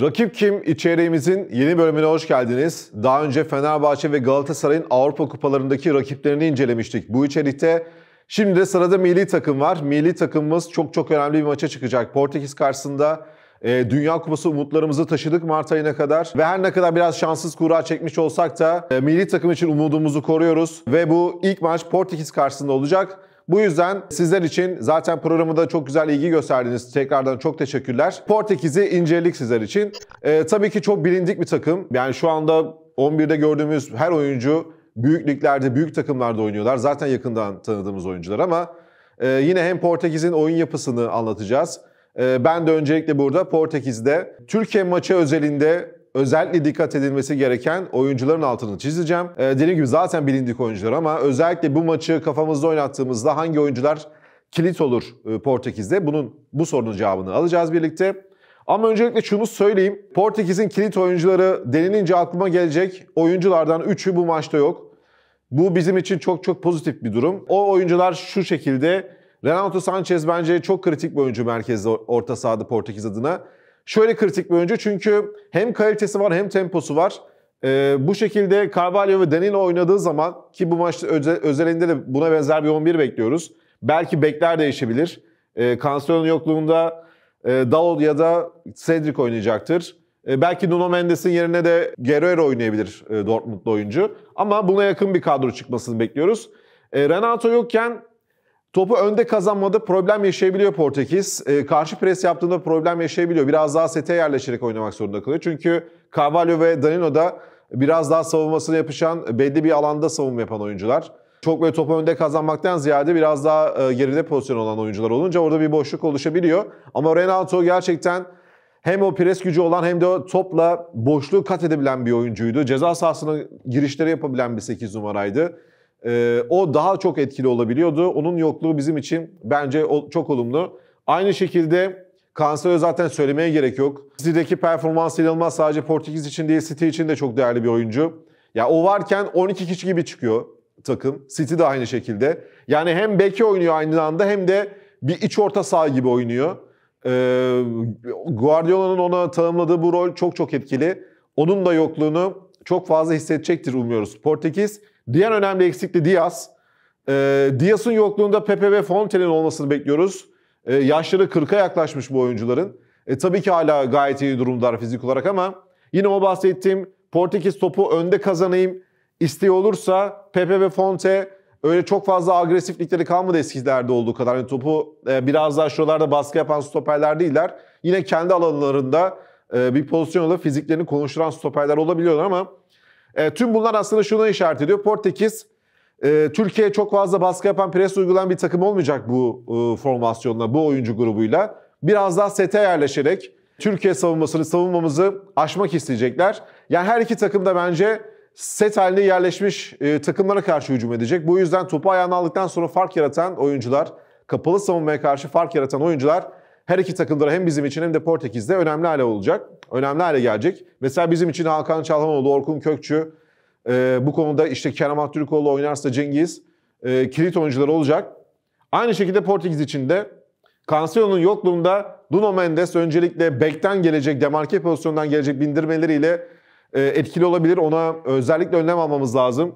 Rakip Kim içeriğimizin yeni bölümüne hoş geldiniz. Daha önce Fenerbahçe ve Galatasaray'ın Avrupa kupalarındaki rakiplerini incelemiştik. Bu içerikte şimdi de sırada milli takım var. Milli takımımız çok çok önemli bir maça çıkacak. Portekiz karşısında e, Dünya Kupası umutlarımızı taşıdık Mart ayına kadar. Ve her ne kadar biraz şanssız kura çekmiş olsak da e, milli takım için umudumuzu koruyoruz. Ve bu ilk maç Portekiz karşısında olacak. Bu yüzden sizler için zaten programı da çok güzel ilgi gösterdiniz. Tekrardan çok teşekkürler. Portekiz'i inceledik sizler için. Ee, tabii ki çok bilindik bir takım. Yani şu anda 11'de gördüğümüz her oyuncu büyük büyük takımlarda oynuyorlar. Zaten yakından tanıdığımız oyuncular ama e, yine hem Portekiz'in oyun yapısını anlatacağız. E, ben de öncelikle burada Portekiz'de Türkiye maçı özelinde özellikle dikkat edilmesi gereken oyuncuların altını çizeceğim. E, dediğim gibi zaten bilindik oyuncular ama özellikle bu maçı kafamızda oynattığımızda hangi oyuncular kilit olur e, Portekiz'de? Bunun bu sorunun cevabını alacağız birlikte. Ama öncelikle şunu söyleyeyim. Portekiz'in kilit oyuncuları denilince aklıma gelecek oyunculardan 3'ü bu maçta yok. Bu bizim için çok çok pozitif bir durum. O oyuncular şu şekilde. Renato Sanchez bence çok kritik bir oyuncu merkezde orta sahada Portekiz adına. Şöyle kritik bir oyuncu çünkü hem kalitesi var hem temposu var. Ee, bu şekilde Carvalho ve Danilo oynadığı zaman ki bu maç özel, özelinde de buna benzer bir 11 bekliyoruz. Belki bekler değişebilir. Ee, Cancelo'nun yokluğunda e, Dalot ya da Cedric oynayacaktır. E, belki Nuno Mendes'in yerine de Guerrero oynayabilir e, Dortmund'lu oyuncu. Ama buna yakın bir kadro çıkmasını bekliyoruz. E, Renato yokken Topu önde kazanmadı, problem yaşayabiliyor Portekiz. E, karşı pres yaptığında problem yaşayabiliyor. Biraz daha sete yerleşerek oynamak zorunda kalıyor. Çünkü Carvalho ve Danilo da biraz daha savunmasını yapışan, belli bir alanda savunma yapan oyuncular. Çok böyle topu önde kazanmaktan ziyade biraz daha e, geride pozisyon olan oyuncular olunca orada bir boşluk oluşabiliyor. Ama Renato gerçekten hem o pres gücü olan hem de o topla boşluğu kat edebilen bir oyuncuydu. Ceza sahasına girişleri yapabilen bir 8 numaraydı e, o daha çok etkili olabiliyordu. Onun yokluğu bizim için bence çok olumlu. Aynı şekilde Cancelo zaten söylemeye gerek yok. City'deki performansı inanılmaz sadece Portekiz için değil City için de çok değerli bir oyuncu. Ya o varken 12 kişi gibi çıkıyor takım. City de aynı şekilde. Yani hem beki oynuyor aynı anda hem de bir iç orta saha gibi oynuyor. Ee, Guardiola'nın ona tanımladığı bu rol çok çok etkili. Onun da yokluğunu çok fazla hissedecektir umuyoruz. Portekiz Diğer önemli eksikli Diaz. E, Diaz'ın yokluğunda Pepe ve Fontaine'in olmasını bekliyoruz. E, yaşları 40'a yaklaşmış bu oyuncuların. E, tabii ki hala gayet iyi durumdalar fizik olarak ama yine o bahsettiğim Portekiz topu önde kazanayım isteği olursa Pepe ve Fonte öyle çok fazla agresiflikleri kalmadı eskilerde olduğu kadar. Yani topu e, biraz daha şuralarda baskı yapan stoperler değiller. Yine kendi alanlarında e, bir pozisyonla fiziklerini konuşturan stoperler olabiliyorlar ama e, tüm bunlar aslında şunu işaret ediyor. Portekiz e, Türkiye'ye çok fazla baskı yapan, pres uygulayan bir takım olmayacak bu e, formasyonla, bu oyuncu grubuyla. Biraz daha sete yerleşerek Türkiye savunmasını, savunmamızı aşmak isteyecekler. Yani her iki takım da bence set haline yerleşmiş e, takımlara karşı hücum edecek. Bu yüzden topu ayağına aldıktan sonra fark yaratan oyuncular, kapalı savunmaya karşı fark yaratan oyuncular her iki takımda hem bizim için hem de Portekiz'de önemli hale olacak. Önemli hale gelecek. Mesela bizim için Hakan Çalhanoğlu, Orkun Kökçü, e, bu konuda işte Kerem Aktürkoğlu oynarsa Cengiz e, kilit oyuncular olacak. Aynı şekilde Portekiz için de Cancelo'nun yokluğunda Nuno Mendes öncelikle bekten gelecek, demarke pozisyondan gelecek bindirmeleriyle e, etkili olabilir. Ona özellikle önlem almamız lazım.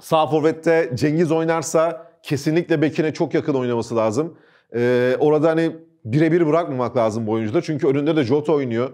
Sağ forvette Cengiz oynarsa kesinlikle bekine çok yakın oynaması lazım. E, orada hani birebir bırakmamak lazım bu oyuncuda. Çünkü önünde de Jota oynuyor.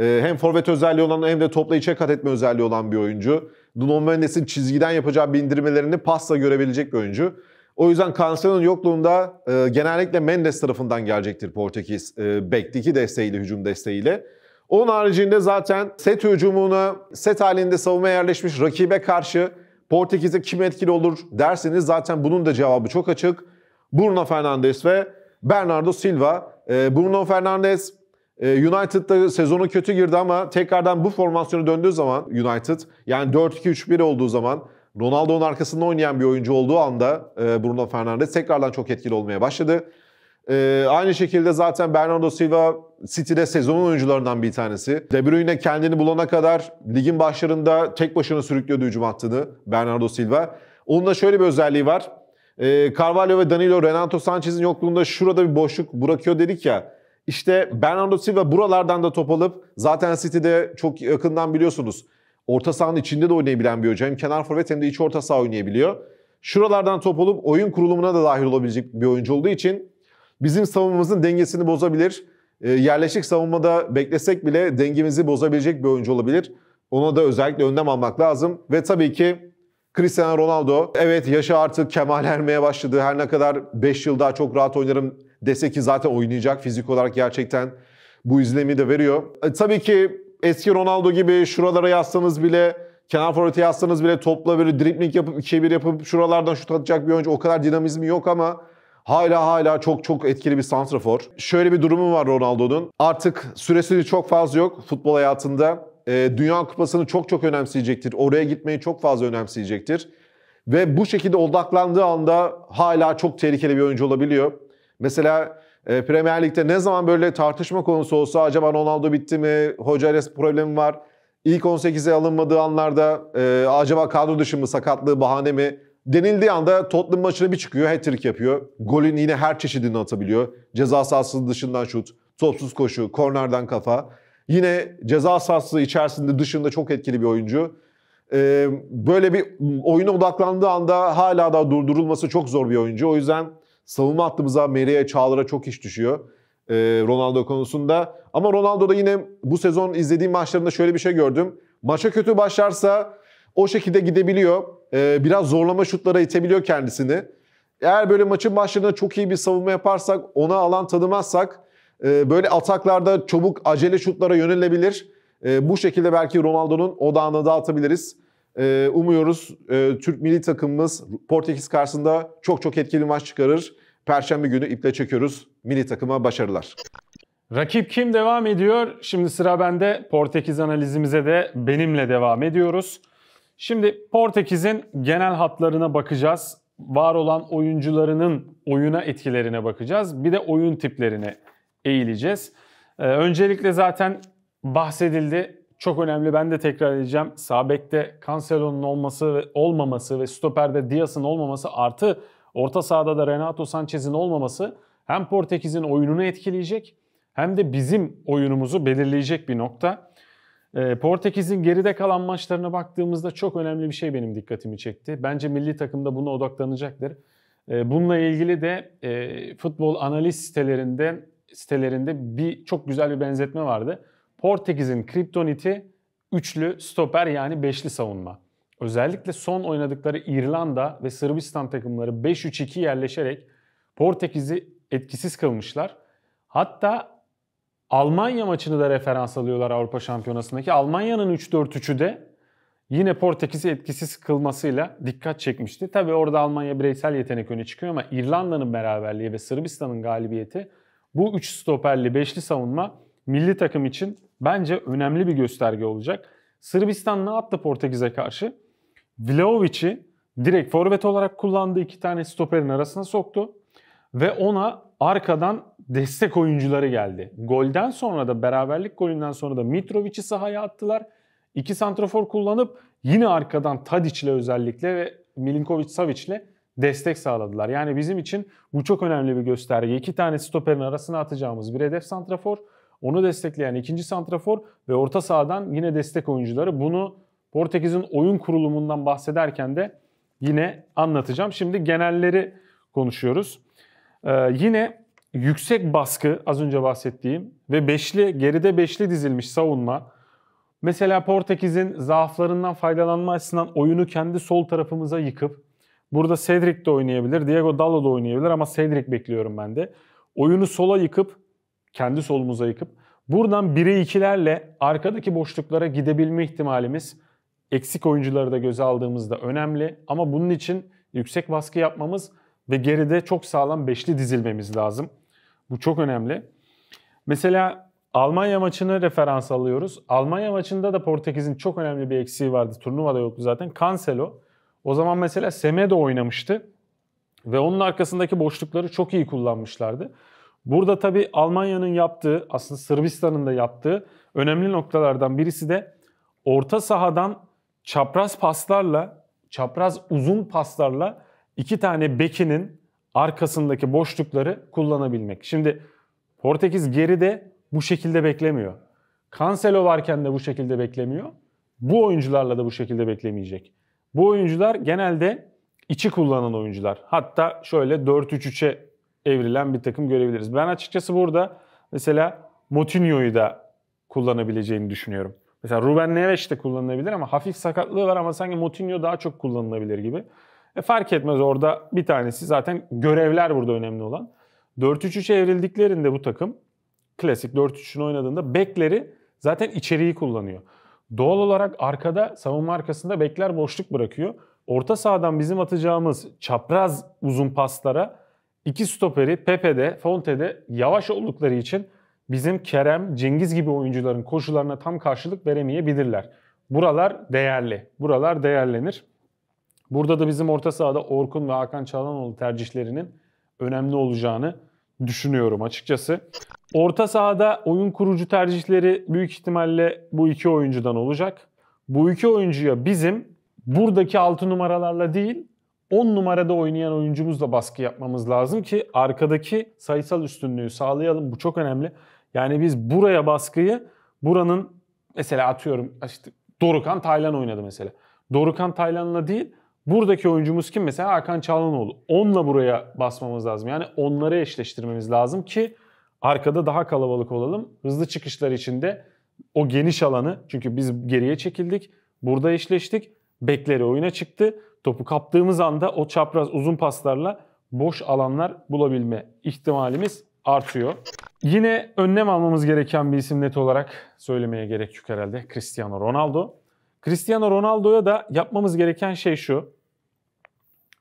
Ee, hem forvet özelliği olan hem de toplayıcı içe kat etme özelliği olan bir oyuncu. Nuno Mendes'in çizgiden yapacağı bindirmelerini pasla görebilecek bir oyuncu. O yüzden Cancelo'nun yokluğunda e, genellikle Mendes tarafından gelecektir Portekiz. E, bekteki desteğiyle, hücum desteğiyle. Onun haricinde zaten set hücumunu set halinde savunma yerleşmiş rakibe karşı Portekiz'e kim etkili olur derseniz zaten bunun da cevabı çok açık. Bruno Fernandes ve Bernardo Silva, e, Bruno Fernandes, e, United'da sezonu kötü girdi ama tekrardan bu formasyona döndüğü zaman United yani 4-2-3-1 olduğu zaman Ronaldo'nun arkasında oynayan bir oyuncu olduğu anda e, Bruno Fernandes tekrardan çok etkili olmaya başladı. Aynı şekilde zaten Bernardo Silva City'de sezonun oyuncularından bir tanesi. De Bruyne kendini bulana kadar ligin başlarında tek başına sürüklüyordu hücum hattını Bernardo Silva. Onun da şöyle bir özelliği var. E, Carvalho ve Danilo, Renato Sanchez'in yokluğunda şurada bir boşluk bırakıyor dedik ya. İşte Bernardo Silva buralardan da top alıp zaten City'de çok yakından biliyorsunuz. Orta sahanın içinde de oynayabilen bir hoca. Hem kenar forvet hem de iç orta saha oynayabiliyor. Şuralardan top alıp oyun kurulumuna da dahil olabilecek bir oyuncu olduğu için bizim savunmamızın dengesini bozabilir. E, yerleşik savunmada beklesek bile dengemizi bozabilecek bir oyuncu olabilir. Ona da özellikle önlem almak lazım. Ve tabii ki Cristiano Ronaldo evet yaşı artık kemal ermeye başladı. Her ne kadar 5 yıl daha çok rahat oynarım dese ki zaten oynayacak fizik olarak gerçekten bu izlemi de veriyor. E, tabii ki eski Ronaldo gibi şuralara yazsanız bile kenar forvete yazsanız bile topla böyle dripling yapıp 2'ye 1 yapıp şuralardan şut atacak bir oyuncu o kadar dinamizmi yok ama hala hala çok çok etkili bir santrafor. Şöyle bir durumu var Ronaldo'nun. Artık süresi çok fazla yok futbol hayatında. Ee, Dünya Kupası'nı çok çok önemseyecektir. Oraya gitmeyi çok fazla önemseyecektir. Ve bu şekilde odaklandığı anda hala çok tehlikeli bir oyuncu olabiliyor. Mesela e, Premier Lig'de ne zaman böyle tartışma konusu olsa acaba Ronaldo bitti mi, hoca ile problemi var. İlk 18'e alınmadığı anlarda e, acaba kadro dışı mı, sakatlığı bahane mi denildiği anda Tottenham maçına bir çıkıyor, hat-trick yapıyor. Golün yine her çeşidini atabiliyor. Ceza sahası dışından şut, topsuz koşu, kornerden kafa. Yine ceza sahası içerisinde dışında çok etkili bir oyuncu. Ee, böyle bir oyuna odaklandığı anda hala da durdurulması çok zor bir oyuncu. O yüzden savunma hattımıza Meri'ye, Çağlar'a çok iş düşüyor. Ee, Ronaldo konusunda. Ama Ronaldo da yine bu sezon izlediğim maçlarında şöyle bir şey gördüm. Maça kötü başlarsa o şekilde gidebiliyor. Ee, biraz zorlama şutlara itebiliyor kendisini. Eğer böyle maçın başlarında çok iyi bir savunma yaparsak, ona alan tanımazsak ee, böyle ataklarda çabuk acele şutlara yönelebilir. Ee, bu şekilde belki Ronaldo'nun odağını dağıtabiliriz. Ee, e, umuyoruz Türk milli takımımız Portekiz karşısında çok çok etkili maç çıkarır. Perşembe günü iple çekiyoruz. Milli takıma başarılar. Rakip kim devam ediyor? Şimdi sıra bende. Portekiz analizimize de benimle devam ediyoruz. Şimdi Portekiz'in genel hatlarına bakacağız. Var olan oyuncularının oyuna etkilerine bakacağız. Bir de oyun tiplerine eğileceğiz. Ee, öncelikle zaten bahsedildi. Çok önemli ben de tekrar edeceğim. Sabek'te Cancelo'nun olması ve olmaması ve stoperde Diaz'ın olmaması artı orta sahada da Renato Sanchez'in olmaması hem Portekiz'in oyununu etkileyecek hem de bizim oyunumuzu belirleyecek bir nokta. Ee, Portekiz'in geride kalan maçlarına baktığımızda çok önemli bir şey benim dikkatimi çekti. Bence milli takımda buna odaklanacaktır. Ee, bununla ilgili de e, futbol analiz sitelerinde sitelerinde bir çok güzel bir benzetme vardı. Portekiz'in kriptoniti üçlü stoper yani beşli savunma. Özellikle son oynadıkları İrlanda ve Sırbistan takımları 5-3-2 yerleşerek Portekiz'i etkisiz kılmışlar. Hatta Almanya maçını da referans alıyorlar Avrupa Şampiyonası'ndaki. Almanya'nın 3-4-3'ü de yine Portekiz'i etkisiz kılmasıyla dikkat çekmişti. Tabi orada Almanya bireysel yetenek öne çıkıyor ama İrlanda'nın beraberliği ve Sırbistan'ın galibiyeti bu 3 stoperli 5'li savunma milli takım için bence önemli bir gösterge olacak. Sırbistan ne yaptı Portekiz'e karşı? Vlaovic'i direkt forvet olarak kullandı. iki tane stoperin arasına soktu. Ve ona arkadan destek oyuncuları geldi. Golden sonra da beraberlik golünden sonra da Mitrovic'i sahaya attılar. İki santrafor kullanıp yine arkadan Tadic'le özellikle ve Milinkovic-Savic'le destek sağladılar. Yani bizim için bu çok önemli bir gösterge. İki tane stoperin arasına atacağımız bir hedef santrafor, onu destekleyen ikinci santrafor ve orta sahadan yine destek oyuncuları. Bunu Portekiz'in oyun kurulumundan bahsederken de yine anlatacağım. Şimdi genelleri konuşuyoruz. Ee, yine yüksek baskı az önce bahsettiğim ve beşli geride beşli dizilmiş savunma. Mesela Portekiz'in zaaflarından faydalanma açısından oyunu kendi sol tarafımıza yıkıp Burada Cedric de oynayabilir, Diego Dallo da oynayabilir ama Cedric bekliyorum ben de. Oyunu sola yıkıp, kendi solumuza yıkıp buradan 1'e 2'lerle arkadaki boşluklara gidebilme ihtimalimiz eksik oyuncuları da göze aldığımızda önemli. Ama bunun için yüksek baskı yapmamız ve geride çok sağlam beşli dizilmemiz lazım. Bu çok önemli. Mesela Almanya maçını referans alıyoruz. Almanya maçında da Portekiz'in çok önemli bir eksiği vardı. Turnuvada yoktu zaten. Cancelo o zaman mesela Seme de oynamıştı ve onun arkasındaki boşlukları çok iyi kullanmışlardı. Burada tabii Almanya'nın yaptığı, aslında Sırbistan'ın da yaptığı önemli noktalardan birisi de orta sahadan çapraz paslarla, çapraz uzun paslarla iki tane bekinin arkasındaki boşlukları kullanabilmek. Şimdi Portekiz geride bu şekilde beklemiyor. Cancelo varken de bu şekilde beklemiyor. Bu oyuncularla da bu şekilde beklemeyecek. Bu oyuncular genelde içi kullanan oyuncular. Hatta şöyle 4-3-3'e evrilen bir takım görebiliriz. Ben açıkçası burada mesela Motinho'yu da kullanabileceğini düşünüyorum. Mesela Ruben Neves de kullanılabilir ama hafif sakatlığı var ama sanki Motinho daha çok kullanılabilir gibi. E fark etmez orada bir tanesi zaten görevler burada önemli olan. 4-3-3'e evrildiklerinde bu takım klasik 4-3'ün oynadığında bekleri zaten içeriği kullanıyor. Doğal olarak arkada savunma arkasında bekler boşluk bırakıyor. Orta sahadan bizim atacağımız çapraz uzun paslara iki stoperi Pepe'de, Fonte'de yavaş oldukları için bizim Kerem, Cengiz gibi oyuncuların koşularına tam karşılık veremeyebilirler. Buralar değerli. Buralar değerlenir. Burada da bizim orta sahada Orkun ve Hakan Çalhanoğlu tercihlerinin önemli olacağını düşünüyorum açıkçası. Orta sahada oyun kurucu tercihleri büyük ihtimalle bu iki oyuncudan olacak. Bu iki oyuncuya bizim buradaki 6 numaralarla değil 10 numarada oynayan oyuncumuzla baskı yapmamız lazım ki arkadaki sayısal üstünlüğü sağlayalım. Bu çok önemli. Yani biz buraya baskıyı buranın mesela atıyorum işte Dorukan Taylan oynadı mesela. Dorukan Taylan'la değil buradaki oyuncumuz kim mesela Hakan Çalhanoğlu. Onunla buraya basmamız lazım. Yani onları eşleştirmemiz lazım ki Arkada daha kalabalık olalım. Hızlı çıkışlar içinde o geniş alanı çünkü biz geriye çekildik. Burada eşleştik. Bekleri oyuna çıktı. Topu kaptığımız anda o çapraz uzun paslarla boş alanlar bulabilme ihtimalimiz artıyor. Yine önlem almamız gereken bir isim net olarak söylemeye gerek yok herhalde. Cristiano Ronaldo. Cristiano Ronaldo'ya da yapmamız gereken şey şu.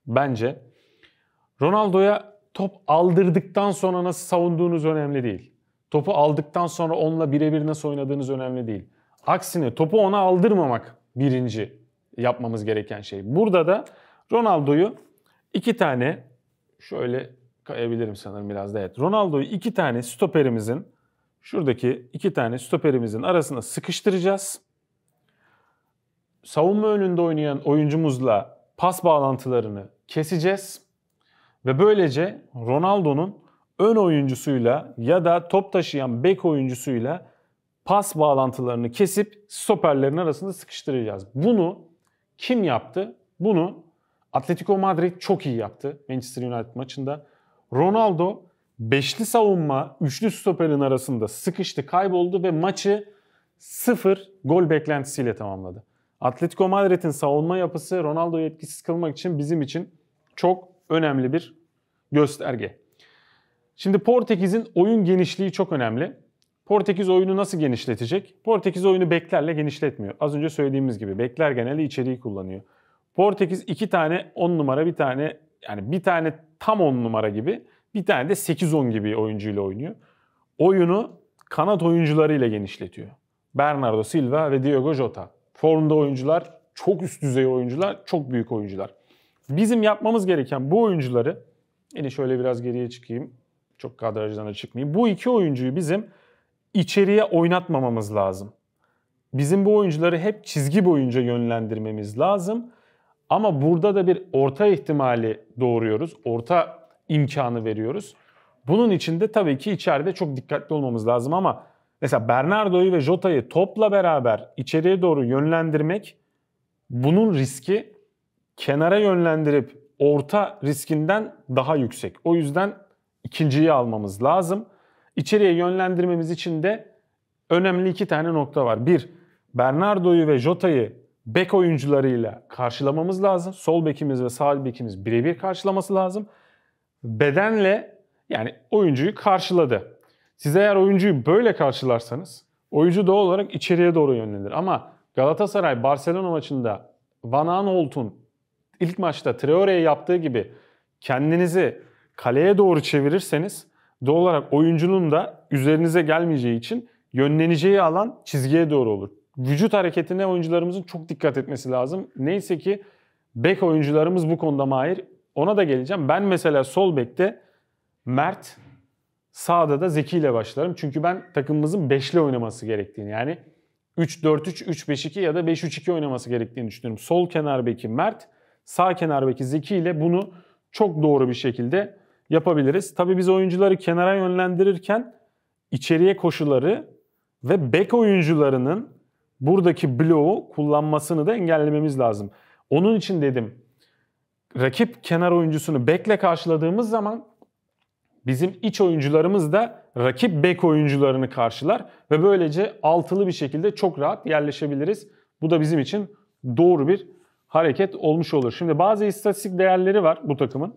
Bence Ronaldo'ya top aldırdıktan sonra nasıl savunduğunuz önemli değil. Topu aldıktan sonra onunla birebir nasıl oynadığınız önemli değil. Aksine topu ona aldırmamak birinci yapmamız gereken şey. Burada da Ronaldo'yu iki tane şöyle kayabilirim sanırım biraz da evet. Ronaldo'yu iki tane stoperimizin şuradaki iki tane stoperimizin arasında sıkıştıracağız. Savunma önünde oynayan oyuncumuzla pas bağlantılarını keseceğiz. Ve böylece Ronaldo'nun ön oyuncusuyla ya da top taşıyan bek oyuncusuyla pas bağlantılarını kesip stoperlerin arasında sıkıştıracağız. Bunu kim yaptı? Bunu Atletico Madrid çok iyi yaptı Manchester United maçında. Ronaldo beşli savunma, üçlü stoperin arasında sıkıştı, kayboldu ve maçı sıfır gol beklentisiyle tamamladı. Atletico Madrid'in savunma yapısı Ronaldo'yu etkisiz kılmak için bizim için çok önemli bir gösterge. Şimdi Portekiz'in oyun genişliği çok önemli. Portekiz oyunu nasıl genişletecek? Portekiz oyunu beklerle genişletmiyor. Az önce söylediğimiz gibi bekler genelde içeriği kullanıyor. Portekiz iki tane 10 numara bir tane yani bir tane tam 10 numara gibi bir tane de 8-10 gibi oyuncuyla oynuyor. Oyunu kanat oyuncularıyla genişletiyor. Bernardo Silva ve Diogo Jota. Formda oyuncular, çok üst düzey oyuncular, çok büyük oyuncular. Bizim yapmamız gereken bu oyuncuları, eli şöyle biraz geriye çıkayım, çok kadrajdan da çıkmayayım. Bu iki oyuncuyu bizim içeriye oynatmamamız lazım. Bizim bu oyuncuları hep çizgi boyunca yönlendirmemiz lazım. Ama burada da bir orta ihtimali doğuruyoruz. Orta imkanı veriyoruz. Bunun için de tabii ki içeride çok dikkatli olmamız lazım ama mesela Bernardo'yu ve Jota'yı topla beraber içeriye doğru yönlendirmek bunun riski kenara yönlendirip orta riskinden daha yüksek. O yüzden ikinciyi almamız lazım. İçeriye yönlendirmemiz için de önemli iki tane nokta var. Bir, Bernardo'yu ve Jota'yı bek oyuncularıyla karşılamamız lazım. Sol bekimiz ve sağ bekimiz birebir karşılaması lazım. Bedenle yani oyuncuyu karşıladı. Siz eğer oyuncuyu böyle karşılarsanız oyuncu doğal olarak içeriye doğru yönlenir. Ama Galatasaray Barcelona maçında Van Aanholt'un ilk maçta Traore'ye yaptığı gibi kendinizi kaleye doğru çevirirseniz doğal olarak oyuncunun da üzerinize gelmeyeceği için yönleneceği alan çizgiye doğru olur. Vücut hareketine oyuncularımızın çok dikkat etmesi lazım. Neyse ki bek oyuncularımız bu konuda mahir. Ona da geleceğim. Ben mesela sol bekte Mert, sağda da Zeki ile başlarım. Çünkü ben takımımızın 5'li oynaması gerektiğini yani 3-4-3, 3-5-2 ya da 5-3-2 oynaması gerektiğini düşünüyorum. Sol kenar beki Mert, sağ kenar beki Zeki ile bunu çok doğru bir şekilde yapabiliriz. Tabii biz oyuncuları kenara yönlendirirken içeriye koşuları ve bek oyuncularının buradaki bloğu kullanmasını da engellememiz lazım. Onun için dedim rakip kenar oyuncusunu bekle karşıladığımız zaman bizim iç oyuncularımız da rakip bek oyuncularını karşılar ve böylece altılı bir şekilde çok rahat yerleşebiliriz. Bu da bizim için doğru bir hareket olmuş olur. Şimdi bazı istatistik değerleri var bu takımın.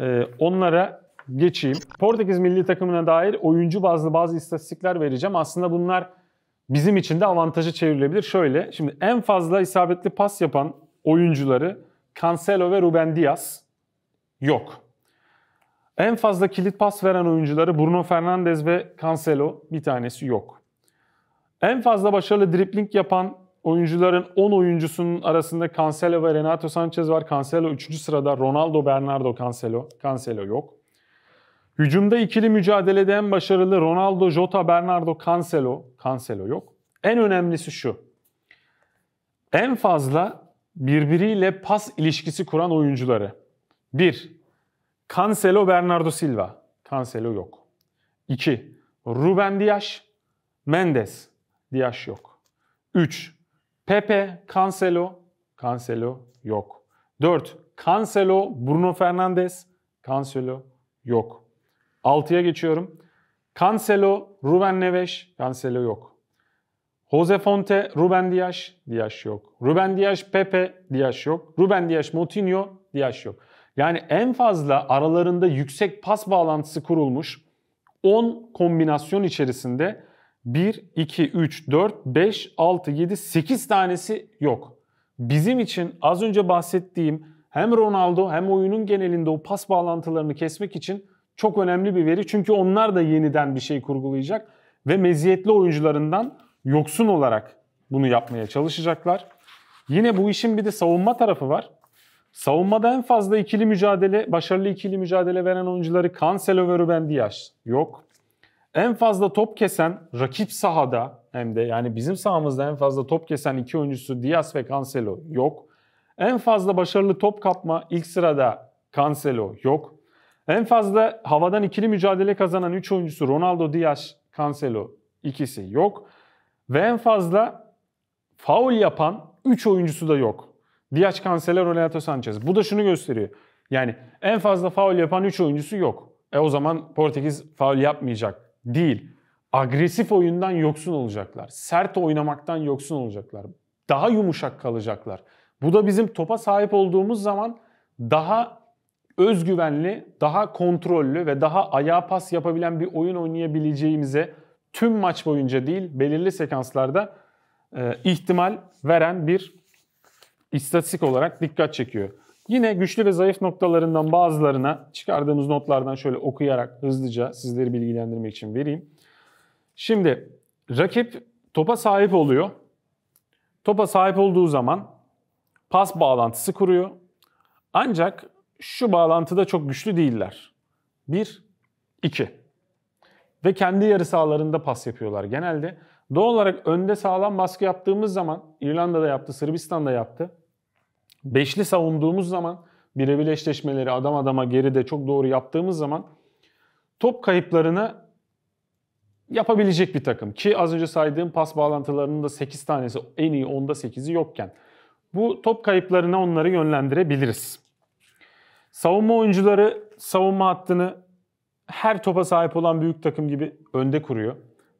Ee, onlara geçeyim. Portekiz milli takımına dair oyuncu bazlı bazı istatistikler vereceğim. Aslında bunlar bizim için de avantajı çevrilebilir. Şöyle, şimdi en fazla isabetli pas yapan oyuncuları Cancelo ve Ruben Dias yok. En fazla kilit pas veren oyuncuları Bruno Fernandes ve Cancelo bir tanesi yok. En fazla başarılı dripling yapan oyuncuların 10 oyuncusunun arasında Cancelo ve Renato Sanchez var. Cancelo 3. sırada. Ronaldo, Bernardo, Cancelo. Cancelo yok. Hücumda ikili mücadelede en başarılı Ronaldo, Jota, Bernardo, Cancelo. Cancelo yok. En önemlisi şu. En fazla birbiriyle pas ilişkisi kuran oyuncuları. 1. Cancelo, Bernardo Silva. Cancelo yok. 2. Ruben Dias, Mendes. Dias yok. 3. Pepe, Cancelo, Cancelo yok. 4. Cancelo, Bruno Fernandes, Cancelo yok. 6'ya geçiyorum. Cancelo, Ruben Neves, Cancelo yok. Jose Fonte, Ruben Dias, Dias yok. Ruben Dias, Pepe, Dias yok. Ruben Dias, Moutinho, Dias yok. Yani en fazla aralarında yüksek pas bağlantısı kurulmuş 10 kombinasyon içerisinde 1, 2, 3, 4, 5, 6, 7, 8 tanesi yok. Bizim için az önce bahsettiğim hem Ronaldo hem oyunun genelinde o pas bağlantılarını kesmek için çok önemli bir veri. Çünkü onlar da yeniden bir şey kurgulayacak ve meziyetli oyuncularından yoksun olarak bunu yapmaya çalışacaklar. Yine bu işin bir de savunma tarafı var. Savunmada en fazla ikili mücadele, başarılı ikili mücadele veren oyuncuları Cancelo ve Ruben Dias yok. En fazla top kesen rakip sahada hem de yani bizim sahamızda en fazla top kesen iki oyuncusu Diaz ve Cancelo yok. En fazla başarılı top kapma ilk sırada Cancelo yok. En fazla havadan ikili mücadele kazanan 3 oyuncusu Ronaldo, Diaz, Cancelo ikisi yok. Ve en fazla faul yapan 3 oyuncusu da yok. Diaz, Cancelo, Renato Sanchez. Bu da şunu gösteriyor. Yani en fazla faul yapan 3 oyuncusu yok. E o zaman Portekiz faul yapmayacak Değil. Agresif oyundan yoksun olacaklar. Sert oynamaktan yoksun olacaklar. Daha yumuşak kalacaklar. Bu da bizim topa sahip olduğumuz zaman daha özgüvenli, daha kontrollü ve daha ayağa pas yapabilen bir oyun oynayabileceğimize tüm maç boyunca değil belirli sekanslarda e, ihtimal veren bir istatistik olarak dikkat çekiyor. Yine güçlü ve zayıf noktalarından bazılarına çıkardığımız notlardan şöyle okuyarak hızlıca sizleri bilgilendirmek için vereyim. Şimdi rakip topa sahip oluyor. Topa sahip olduğu zaman pas bağlantısı kuruyor. Ancak şu bağlantıda çok güçlü değiller. 1 2 ve kendi yarı sahalarında pas yapıyorlar genelde. Doğal olarak önde sağlam baskı yaptığımız zaman İrlanda'da yaptı, Sırbistan'da yaptı. Beşli savunduğumuz zaman birebir eşleşmeleri adam adama geride çok doğru yaptığımız zaman top kayıplarını yapabilecek bir takım. Ki az önce saydığım pas bağlantılarının da 8 tanesi en iyi 10'da 8'i yokken bu top kayıplarına onları yönlendirebiliriz. Savunma oyuncuları savunma hattını her topa sahip olan büyük takım gibi önde kuruyor.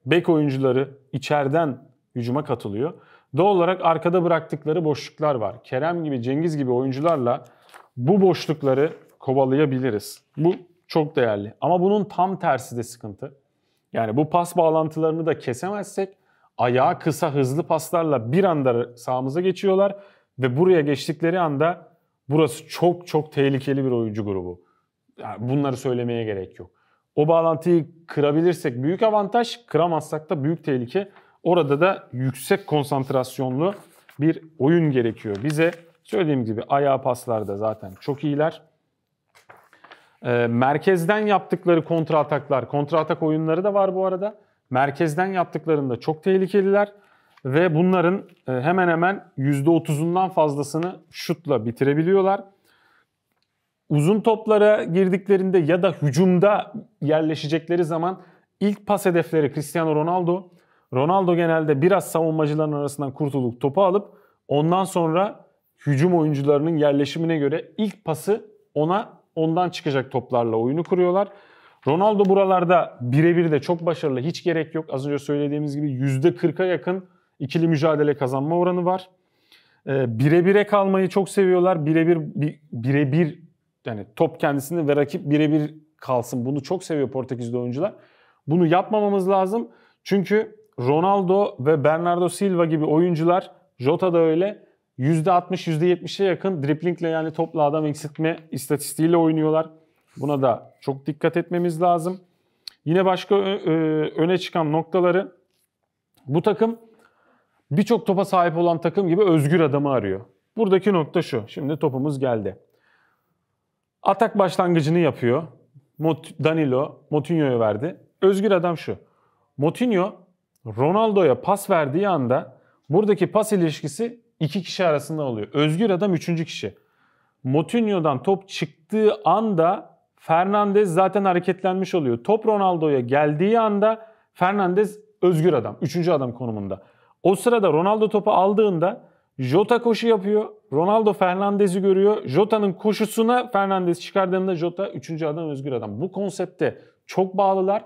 Bek oyuncuları içeriden hücuma katılıyor. Doğal olarak arkada bıraktıkları boşluklar var. Kerem gibi, Cengiz gibi oyuncularla bu boşlukları kovalayabiliriz. Bu çok değerli. Ama bunun tam tersi de sıkıntı. Yani bu pas bağlantılarını da kesemezsek ayağa kısa hızlı paslarla bir anda sağımıza geçiyorlar ve buraya geçtikleri anda burası çok çok tehlikeli bir oyuncu grubu. Yani bunları söylemeye gerek yok. O bağlantıyı kırabilirsek büyük avantaj, kıramazsak da büyük tehlike. Orada da yüksek konsantrasyonlu bir oyun gerekiyor bize. Söylediğim gibi ayağa paslarda zaten çok iyiler. E, merkezden yaptıkları kontra ataklar, kontra atak oyunları da var bu arada. Merkezden yaptıklarında çok tehlikeliler ve bunların e, hemen hemen %30'undan fazlasını şutla bitirebiliyorlar. Uzun toplara girdiklerinde ya da hücumda yerleşecekleri zaman ilk pas hedefleri Cristiano Ronaldo, Ronaldo genelde biraz savunmacıların arasından kurtulup topu alıp ondan sonra hücum oyuncularının yerleşimine göre ilk pası ona ondan çıkacak toplarla oyunu kuruyorlar. Ronaldo buralarda birebir de çok başarılı. Hiç gerek yok. Az önce söylediğimiz gibi %40'a yakın ikili mücadele kazanma oranı var. E, birebire kalmayı çok seviyorlar. Birebir birebir yani top kendisini ve rakip birebir kalsın. Bunu çok seviyor Portekizli oyuncular. Bunu yapmamamız lazım. Çünkü Ronaldo ve Bernardo Silva gibi oyuncular Jota da öyle %60-%70'e yakın driplingle yani topla adam eksiltme istatistiğiyle oynuyorlar. Buna da çok dikkat etmemiz lazım. Yine başka öne çıkan noktaları bu takım birçok topa sahip olan takım gibi özgür adamı arıyor. Buradaki nokta şu. Şimdi topumuz geldi. Atak başlangıcını yapıyor. Danilo Motinho'ya verdi. Özgür adam şu. Motinho Ronaldo'ya pas verdiği anda buradaki pas ilişkisi iki kişi arasında oluyor. Özgür adam üçüncü kişi. Motinho'dan top çıktığı anda Fernandez zaten hareketlenmiş oluyor. Top Ronaldo'ya geldiği anda Fernandez özgür adam, üçüncü adam konumunda. O sırada Ronaldo topu aldığında Jota koşu yapıyor. Ronaldo Fernandez'i görüyor. Jota'nın koşusuna Fernandez çıkardığında Jota üçüncü adam özgür adam. Bu konsepte çok bağlılar.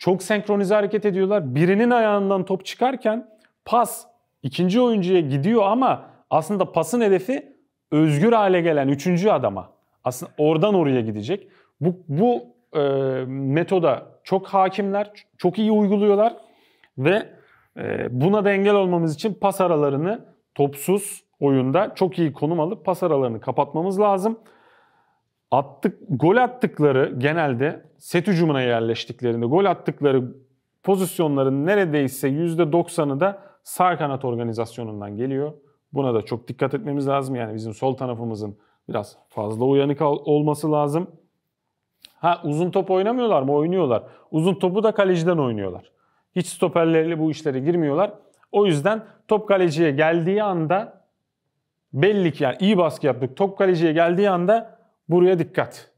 Çok senkronize hareket ediyorlar. Birinin ayağından top çıkarken pas ikinci oyuncuya gidiyor ama aslında pasın hedefi özgür hale gelen üçüncü adama. Aslında oradan oraya gidecek. Bu, bu e, metoda çok hakimler, çok iyi uyguluyorlar ve e, buna da engel olmamız için pas aralarını topsuz oyunda çok iyi konum alıp pas aralarını kapatmamız lazım attık gol attıkları genelde set hücumuna yerleştiklerinde gol attıkları pozisyonların neredeyse %90'ı da sağ kanat organizasyonundan geliyor. Buna da çok dikkat etmemiz lazım. Yani bizim sol tarafımızın biraz fazla uyanık olması lazım. Ha uzun top oynamıyorlar mı? Oynuyorlar. Uzun topu da kaleciden oynuyorlar. Hiç stoperlerle bu işlere girmiyorlar. O yüzden top kaleciye geldiği anda belli ki yani iyi baskı yaptık. Top kaleciye geldiği anda Buraya dikkat.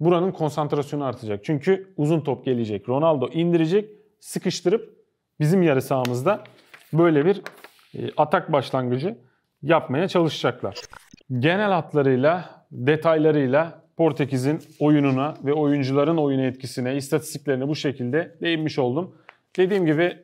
Buranın konsantrasyonu artacak. Çünkü uzun top gelecek. Ronaldo indirecek, sıkıştırıp bizim yarı sahamızda böyle bir e, atak başlangıcı yapmaya çalışacaklar. Genel hatlarıyla, detaylarıyla Portekiz'in oyununa ve oyuncuların oyuna etkisine, istatistiklerine bu şekilde değinmiş oldum. Dediğim gibi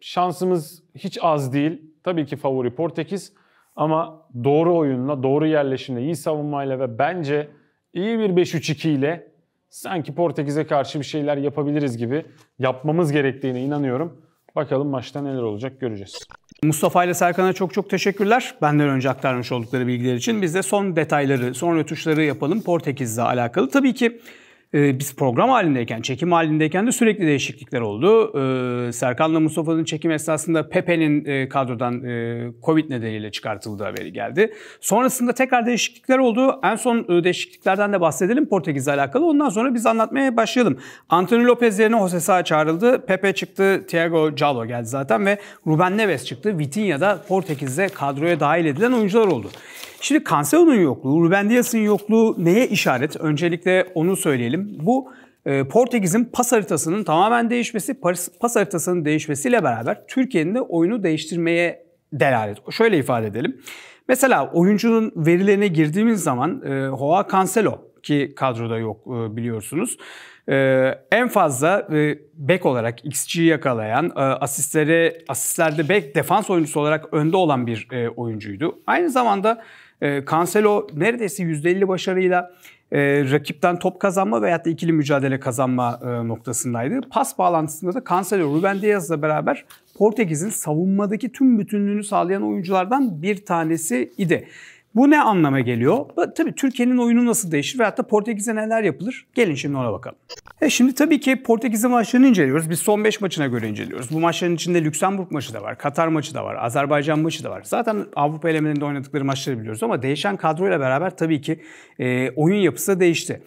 şansımız hiç az değil. Tabii ki favori Portekiz ama doğru oyunla, doğru yerleşimle, iyi savunmayla ve bence iyi bir 5-3-2 ile sanki Portekiz'e karşı bir şeyler yapabiliriz gibi yapmamız gerektiğine inanıyorum. Bakalım maçta neler olacak göreceğiz. Mustafa ile Serkan'a çok çok teşekkürler. Benden önce aktarmış oldukları bilgiler için. Biz de son detayları, son rötuşları yapalım Portekiz'le alakalı. Tabii ki ee, biz program halindeyken, çekim halindeyken de sürekli değişiklikler oldu. Ee, Serkan'la Mustafa'nın çekim esnasında Pepe'nin e, kadrodan e, Covid nedeniyle çıkartıldığı haberi geldi. Sonrasında tekrar değişiklikler oldu. En son e, değişikliklerden de bahsedelim Portekiz'le alakalı. Ondan sonra biz anlatmaya başlayalım. Anthony Lopez yerine Jose Sa çağrıldı. Pepe çıktı, Thiago Calo geldi zaten ve Ruben Neves çıktı. Vitinha da Portekiz'de kadroya dahil edilen oyuncular oldu. Şimdi Cancelo'nun yokluğu, Ruben Dias'ın yokluğu neye işaret? Öncelikle onu söyleyelim. Bu e, Portekiz'in pas haritasının tamamen değişmesi, pas haritasının değişmesiyle beraber Türkiye'nin de oyunu değiştirmeye delalet. Şöyle ifade edelim. Mesela oyuncunun verilerine girdiğimiz zaman e, Joao Cancelo ki kadroda yok e, biliyorsunuz. E, en fazla e, bek olarak XG'yi yakalayan, e, asistlere asistlerde bek defans oyuncusu olarak önde olan bir e, oyuncuydu. Aynı zamanda e, Cancelo neredeyse %50 başarıyla e, rakipten top kazanma veyahut da ikili mücadele kazanma e, noktasındaydı. Pas bağlantısında da Cancelo, Ruben Diaz'la beraber Portekiz'in savunmadaki tüm bütünlüğünü sağlayan oyunculardan bir tanesi idi. Bu ne anlama geliyor? Tabii Türkiye'nin oyunu nasıl değişir ve hatta Portekiz'e neler yapılır? Gelin şimdi ona bakalım. E şimdi tabii ki Portekiz'in maçlarını inceliyoruz. Biz son 5 maçına göre inceliyoruz. Bu maçların içinde Lüksemburg maçı da var, Katar maçı da var, Azerbaycan maçı da var. Zaten Avrupa elemelerinde oynadıkları maçları biliyoruz ama değişen kadroyla beraber tabii ki e, oyun yapısı da değişti.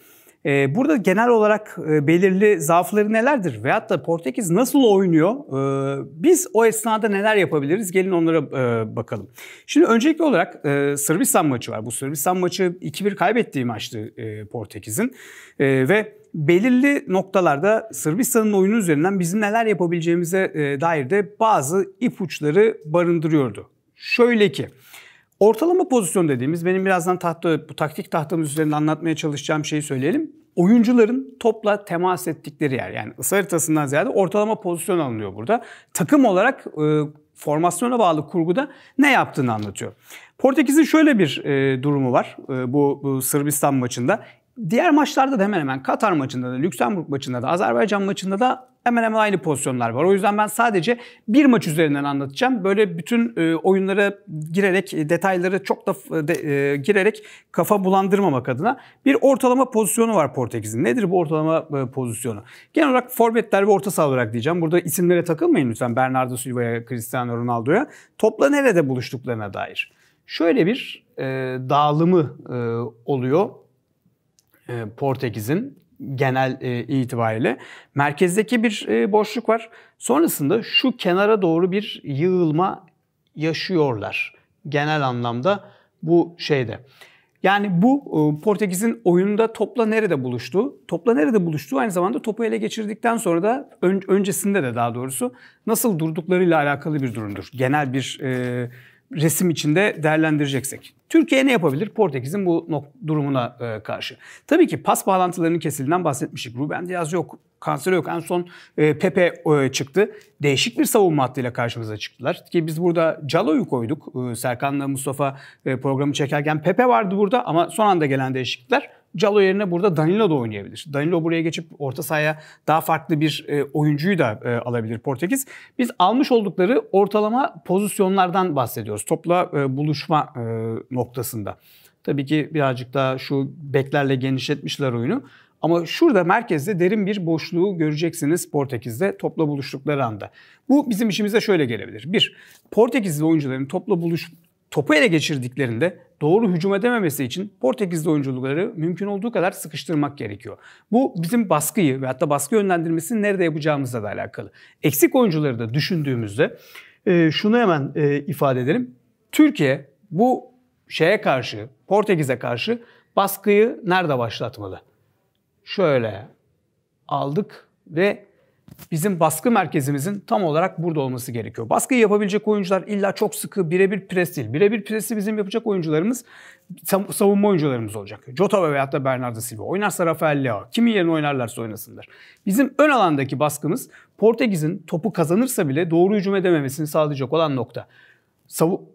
Ee, burada genel olarak e, belirli zaafları nelerdir? Veyahut da Portekiz nasıl oynuyor? Ee, biz o esnada neler yapabiliriz? Gelin onlara e, bakalım. Şimdi öncelikli olarak e, Sırbistan maçı var. Bu Sırbistan maçı 2-1 kaybettiği maçtı Portekiz'in. ve belirli noktalarda Sırbistan'ın oyunu üzerinden bizim neler yapabileceğimize dair de bazı ipuçları barındırıyordu. Şöyle ki Ortalama pozisyon dediğimiz benim birazdan tahta, bu taktik tahtamız üzerinde anlatmaya çalışacağım şeyi söyleyelim. Oyuncuların topla temas ettikleri yer yani ısı haritasından ziyade ortalama pozisyon alınıyor burada. Takım olarak e, formasyona bağlı kurguda ne yaptığını anlatıyor. Portekiz'in şöyle bir e, durumu var e, bu, bu Sırbistan maçında. Diğer maçlarda da hemen hemen Katar maçında da, Lüksemburg maçında da, Azerbaycan maçında da hemen hemen aynı pozisyonlar var. O yüzden ben sadece bir maç üzerinden anlatacağım. Böyle bütün e, oyunlara girerek, e, detayları çok da e, de, e, girerek kafa bulandırmamak adına bir ortalama pozisyonu var Portekiz'in. Nedir bu ortalama e, pozisyonu? Genel olarak forvetler ve orta saha olarak diyeceğim. Burada isimlere takılmayın lütfen Bernardo Silva'ya, Cristiano Ronaldo'ya. Topla nerede buluştuklarına dair. Şöyle bir e, dağılımı e, oluyor e, Portekiz'in genel e, itibariyle. Merkezdeki bir e, boşluk var. Sonrasında şu kenara doğru bir yığılma yaşıyorlar. Genel anlamda bu şeyde. Yani bu e, Portekiz'in oyunda topla nerede buluştu, topla nerede buluştu aynı zamanda topu ele geçirdikten sonra da öncesinde de daha doğrusu nasıl durduklarıyla alakalı bir durumdur. Genel bir e, resim içinde değerlendireceksek. Türkiye ne yapabilir Portekiz'in bu durumuna e, karşı? Tabii ki pas bağlantılarının kesildiğinden bahsetmiştik. Ruben Diaz yok, kanser yok. En son e, Pepe e, çıktı. Değişik bir savunma hattıyla karşımıza çıktılar. Ki biz burada Calo'yu koyduk. E, Serkan'la Mustafa e, programı çekerken Pepe vardı burada ama son anda gelen değişiklikler Calo yerine burada Danilo da oynayabilir. Danilo buraya geçip orta sahaya daha farklı bir e, oyuncuyu da e, alabilir Portekiz. Biz almış oldukları ortalama pozisyonlardan bahsediyoruz. Topla e, buluşma e, noktasında. Tabii ki birazcık daha şu beklerle genişletmişler oyunu. Ama şurada merkezde derin bir boşluğu göreceksiniz Portekiz'de topla buluştukları anda. Bu bizim işimize şöyle gelebilir. Bir, Portekizli oyuncuların topla buluş topu ele geçirdiklerinde doğru hücum edememesi için Portekizli oyuncuları mümkün olduğu kadar sıkıştırmak gerekiyor. Bu bizim baskıyı ve hatta baskı yönlendirmesini nerede yapacağımızla da alakalı. Eksik oyuncuları da düşündüğümüzde e, şunu hemen e, ifade edelim. Türkiye bu şeye karşı, Portekiz'e karşı baskıyı nerede başlatmalı? Şöyle aldık ve bizim baskı merkezimizin tam olarak burada olması gerekiyor. Baskıyı yapabilecek oyuncular illa çok sıkı birebir pres değil. Birebir presi bizim yapacak oyuncularımız savunma oyuncularımız olacak. Jota ve veyahut da Bernardo Silva. Oynarsa Rafael Leao. Kimin yerine oynarlarsa oynasınlar. Bizim ön alandaki baskımız Portekiz'in topu kazanırsa bile doğru hücum edememesini sağlayacak olan nokta. Savu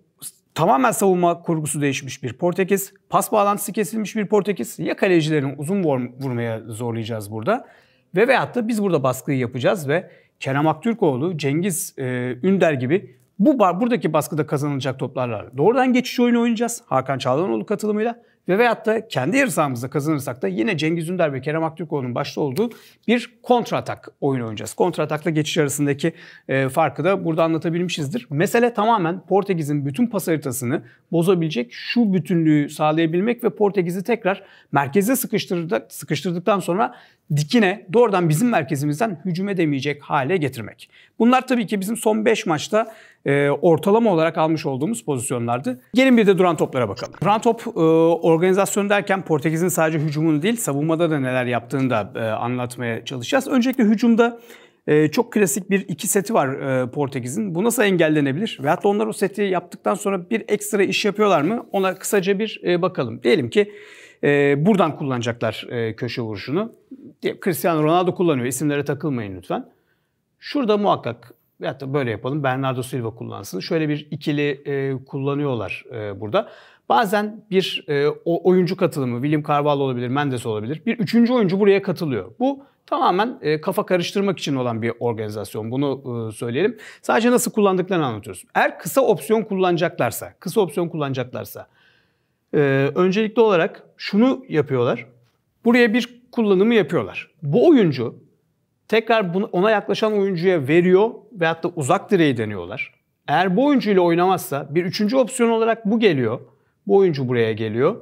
tamamen savunma kurgusu değişmiş bir Portekiz. Pas bağlantısı kesilmiş bir Portekiz. Ya kalecilerin uzun vurmaya zorlayacağız burada ve veyahut da biz burada baskıyı yapacağız ve Kerem Aktürkoğlu, Cengiz e, Ünder gibi bu buradaki baskıda kazanılacak toplarla doğrudan geçiş oyunu oynayacağız. Hakan Çağlanoğlu katılımıyla ve veyahut da kendi yarı sahamızda kazanırsak da yine Cengiz Ünder ve Kerem Aktürkoğlu'nun başta olduğu bir kontratak oyunu oynayacağız. Kontratakla geçiş arasındaki e, farkı da burada anlatabilmişizdir. Mesele tamamen Portekiz'in bütün pas haritasını bozabilecek şu bütünlüğü sağlayabilmek ve Portekiz'i tekrar merkeze sıkıştırdık, sıkıştırdıktan sonra dikine doğrudan bizim merkezimizden hücum edemeyecek hale getirmek. Bunlar tabii ki bizim son 5 maçta e, ortalama olarak almış olduğumuz pozisyonlardı. Gelin bir de duran toplara bakalım. Duran top e, organizasyon derken Portekiz'in sadece hücumunu değil savunmada da neler yaptığını da e, anlatmaya çalışacağız. Öncelikle hücumda ee, çok klasik bir iki seti var e, Portekiz'in. Bu nasıl engellenebilir? Veyahut da onlar o seti yaptıktan sonra bir ekstra iş yapıyorlar mı? Ona kısaca bir e, bakalım. Diyelim ki e, buradan kullanacaklar e, köşe vuruşunu. Cristiano Ronaldo kullanıyor. İsimlere takılmayın lütfen. Şurada muhakkak veyahut da böyle yapalım Bernardo Silva kullansın. Şöyle bir ikili e, kullanıyorlar e, burada. Bazen bir e, oyuncu katılımı, William Carvalho olabilir, Mendes olabilir. Bir üçüncü oyuncu buraya katılıyor. Bu tamamen e, kafa karıştırmak için olan bir organizasyon. Bunu e, söyleyelim. Sadece nasıl kullandıklarını anlatıyoruz. Eğer kısa opsiyon kullanacaklarsa, kısa opsiyon kullanacaklarsa e, öncelikli olarak şunu yapıyorlar. Buraya bir kullanımı yapıyorlar. Bu oyuncu Tekrar bunu, ona yaklaşan oyuncuya veriyor veyahut da uzak direği deniyorlar. Eğer bu oyuncu ile oynamazsa bir üçüncü opsiyon olarak bu geliyor. Bu oyuncu buraya geliyor.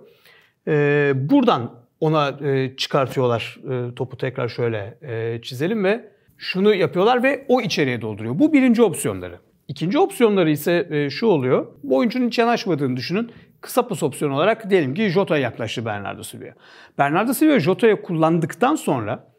Ee, buradan ona e, çıkartıyorlar e, topu tekrar şöyle e, çizelim ve şunu yapıyorlar ve o içeriye dolduruyor. Bu birinci opsiyonları. İkinci opsiyonları ise e, şu oluyor. Bu oyuncunun hiç yanaşmadığını düşünün. Kısa pas opsiyon olarak diyelim ki Jota'ya yaklaştı Bernardo Silva. Bernardo Silva Jota'ya kullandıktan sonra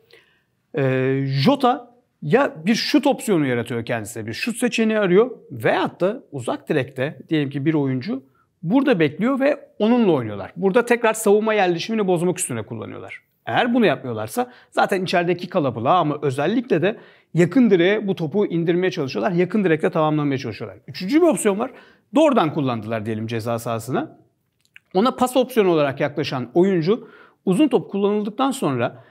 e, Jota ya bir şut opsiyonu yaratıyor kendisine, bir şut seçeneği arıyor veyahut da uzak direkte diyelim ki bir oyuncu burada bekliyor ve onunla oynuyorlar. Burada tekrar savunma yerleşimini bozmak üstüne kullanıyorlar. Eğer bunu yapmıyorlarsa zaten içerideki kalabalığa ama özellikle de yakın direğe bu topu indirmeye çalışıyorlar. Yakın direkte tamamlamaya çalışıyorlar. Üçüncü bir opsiyon var. Doğrudan kullandılar diyelim ceza sahasına. Ona pas opsiyonu olarak yaklaşan oyuncu uzun top kullanıldıktan sonra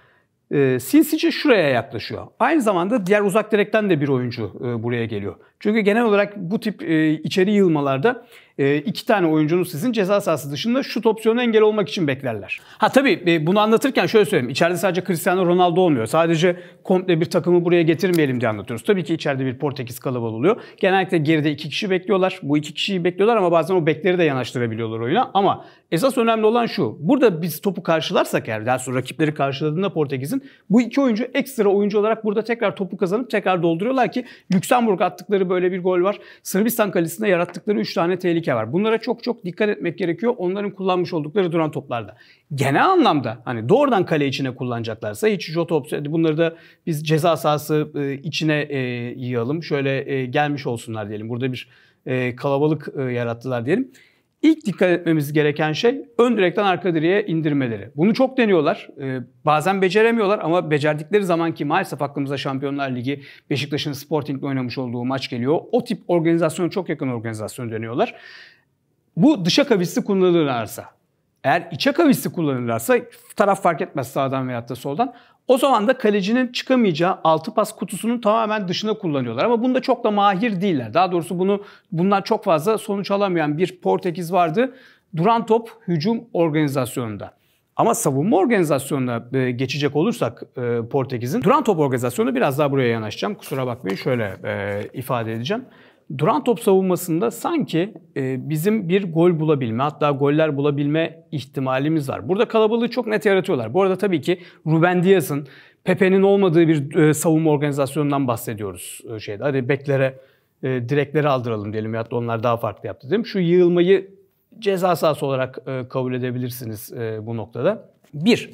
e, şuraya yaklaşıyor. Aynı zamanda diğer uzak direkten de bir oyuncu e, buraya geliyor. Çünkü genel olarak bu tip e, içeri yığılmalarda e, iki tane oyuncunuz sizin ceza sahası dışında şut opsiyonu engel olmak için beklerler. Ha tabii e, bunu anlatırken şöyle söyleyeyim. İçeride sadece Cristiano Ronaldo olmuyor. Sadece komple bir takımı buraya getirmeyelim diye anlatıyoruz. Tabii ki içeride bir Portekiz kalabalığı oluyor. Genellikle geride iki kişi bekliyorlar. Bu iki kişiyi bekliyorlar ama bazen o bekleri de yanaştırabiliyorlar oyuna. Ama esas önemli olan şu. Burada biz topu karşılarsak eğer daha sonra rakipleri karşıladığında Portekiz'in bu iki oyuncu ekstra oyuncu olarak burada tekrar topu kazanıp tekrar dolduruyorlar ki Lüksemburg attıkları böyle böyle bir gol var. Sırbistan kalesinde yarattıkları 3 tane tehlike var. Bunlara çok çok dikkat etmek gerekiyor onların kullanmış oldukları duran toplarda. Genel anlamda hani doğrudan kale içine kullanacaklarsa hiç Jota bunları da biz ceza sahası e, içine e, yığalım. Şöyle e, gelmiş olsunlar diyelim. Burada bir kalabalık yarattılar diyelim. İlk dikkat etmemiz gereken şey ön direkten arka direğe indirmeleri. Bunu çok deniyorlar. Ee, bazen beceremiyorlar ama becerdikleri zaman ki maalesef aklımıza Şampiyonlar Ligi, Beşiktaş'ın Sporting'le oynamış olduğu maç geliyor. O tip organizasyon çok yakın organizasyon deniyorlar. Bu dışa kavisli kullanılırsa, Eğer içe kavisli kullanılırsa taraf fark etmez sağdan veyahut da soldan o zaman da kalecinin çıkamayacağı altı pas kutusunun tamamen dışına kullanıyorlar. Ama bunda çok da mahir değiller. Daha doğrusu bunu bundan çok fazla sonuç alamayan bir Portekiz vardı. Duran top hücum organizasyonunda. Ama savunma organizasyonuna e, geçecek olursak e, Portekiz'in duran top organizasyonu biraz daha buraya yanaşacağım. Kusura bakmayın şöyle e, ifade edeceğim duran top savunmasında sanki e, bizim bir gol bulabilme hatta goller bulabilme ihtimalimiz var. Burada kalabalığı çok net yaratıyorlar. Bu arada tabii ki Ruben Diaz'ın Pepe'nin olmadığı bir e, savunma organizasyonundan bahsediyoruz e, şeyde. Hadi beklere direkleri aldıralım diyelim ya da onlar daha farklı yaptı diyelim. Şu yığılmayı ceza sahası olarak kabul edebilirsiniz bu noktada. Bir,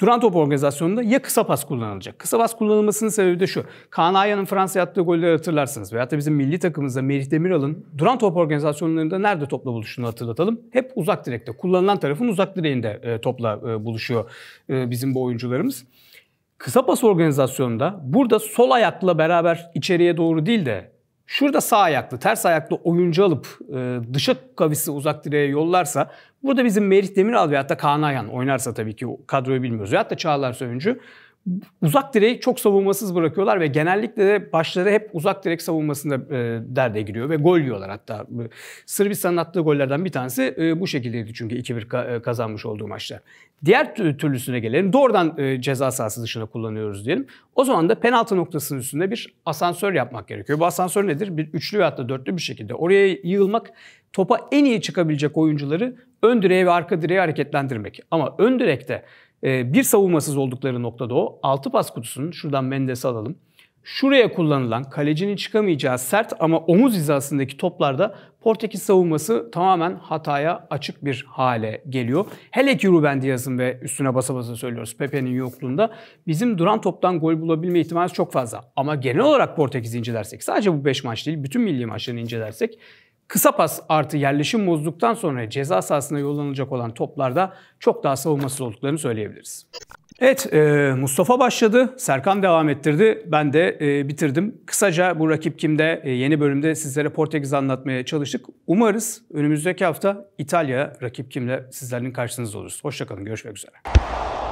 Duran top organizasyonunda ya kısa pas kullanılacak. Kısa pas kullanılmasının sebebi de şu. Kaan Aya'nın Fransa'ya attığı golleri hatırlarsınız. Veyahut da bizim milli takımımızda Merih Demiral'ın duran top organizasyonlarında nerede topla buluştuğunu hatırlatalım. Hep uzak direkte. Kullanılan tarafın uzak direğinde e, topla e, buluşuyor e, bizim bu oyuncularımız. Kısa pas organizasyonunda burada sol ayakla beraber içeriye doğru değil de Şurada sağ ayaklı, ters ayaklı oyuncu alıp e, dışa kavisi uzak direğe yollarsa burada bizim Merih Demiral veyahut da Kaan Ayan oynarsa tabii ki kadroyu bilmiyoruz. Veyahut da Çağlar Söyüncü uzak direği çok savunmasız bırakıyorlar ve genellikle de başları hep uzak direk savunmasında e, derde giriyor ve gol yiyorlar hatta. E, Sırbistan'ın attığı gollerden bir tanesi e, bu şekildeydi çünkü 2-1 e, kazanmış olduğu maçta. Diğer türlüsüne gelelim. Doğrudan e, ceza sahası dışına kullanıyoruz diyelim. O zaman da penaltı noktasının üstünde bir asansör yapmak gerekiyor. Bu asansör nedir? Bir üçlü ve da dörtlü bir şekilde oraya yığılmak topa en iyi çıkabilecek oyuncuları ön direğe ve arka direğe hareketlendirmek. Ama ön direkte ee, bir savunmasız oldukları noktada o. 6 pas kutusunun şuradan Mendes'i alalım. Şuraya kullanılan kalecinin çıkamayacağı sert ama omuz hizasındaki toplarda Portekiz savunması tamamen hataya açık bir hale geliyor. Hele ki Ruben Diaz'ın ve üstüne basa basa söylüyoruz Pepe'nin yokluğunda bizim duran toptan gol bulabilme ihtimali çok fazla. Ama genel olarak Portekiz'i incelersek sadece bu 5 maç değil bütün milli maçlarını incelersek Kısa pas artı yerleşim bozduktan sonra ceza sahasına yollanılacak olan toplarda çok daha savunmasız olduklarını söyleyebiliriz. Evet e, Mustafa başladı, Serkan devam ettirdi, ben de e, bitirdim. Kısaca bu rakip kimde e, yeni bölümde sizlere Portekiz anlatmaya çalıştık. Umarız önümüzdeki hafta İtalya rakip kimle sizlerin karşınızda oluruz. Hoşçakalın, görüşmek üzere.